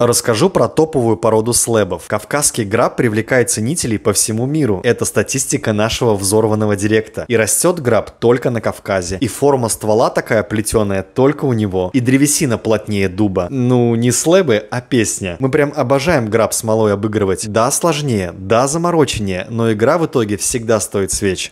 Расскажу про топовую породу слэбов. Кавказский граб привлекает ценителей по всему миру. Это статистика нашего взорванного директа. И растет граб только на Кавказе. И форма ствола такая плетеная только у него. И древесина плотнее дуба. Ну, не слэбы, а песня. Мы прям обожаем граб смолой обыгрывать. Да, сложнее, да, замороченнее, но игра в итоге всегда стоит свеч.